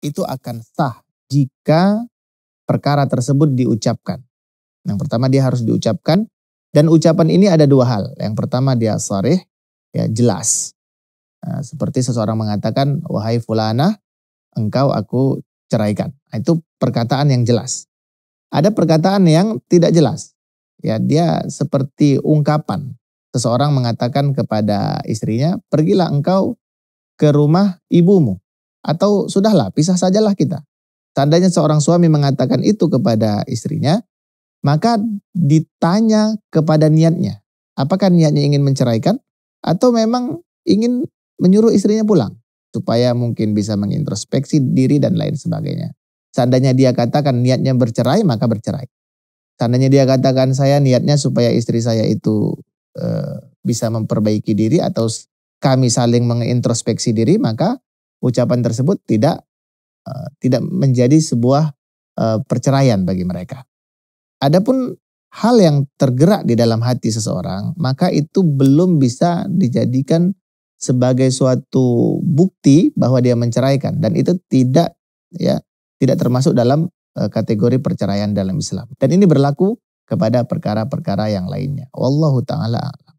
itu akan sah jika perkara tersebut diucapkan. Yang pertama dia harus diucapkan dan ucapan ini ada dua hal. Yang pertama dia sarih, ya jelas. Nah, seperti seseorang mengatakan, wahai fulana, engkau aku ceraikan. Nah, itu perkataan yang jelas. Ada perkataan yang tidak jelas. Ya, dia seperti ungkapan. Seseorang mengatakan kepada istrinya, pergilah engkau ke rumah ibumu. Atau sudahlah, pisah sajalah kita. Tandanya seorang suami mengatakan itu kepada istrinya, maka ditanya kepada niatnya. Apakah niatnya ingin menceraikan atau memang ingin menyuruh istrinya pulang supaya mungkin bisa mengintrospeksi diri dan lain sebagainya. Seandainya dia katakan niatnya bercerai, maka bercerai. Seandainya dia katakan saya niatnya supaya istri saya itu e, bisa memperbaiki diri atau kami saling mengintrospeksi diri, maka ucapan tersebut tidak uh, tidak menjadi sebuah uh, perceraian bagi mereka. Adapun hal yang tergerak di dalam hati seseorang, maka itu belum bisa dijadikan sebagai suatu bukti bahwa dia menceraikan dan itu tidak ya tidak termasuk dalam uh, kategori perceraian dalam Islam. Dan ini berlaku kepada perkara-perkara yang lainnya. Wallahu taala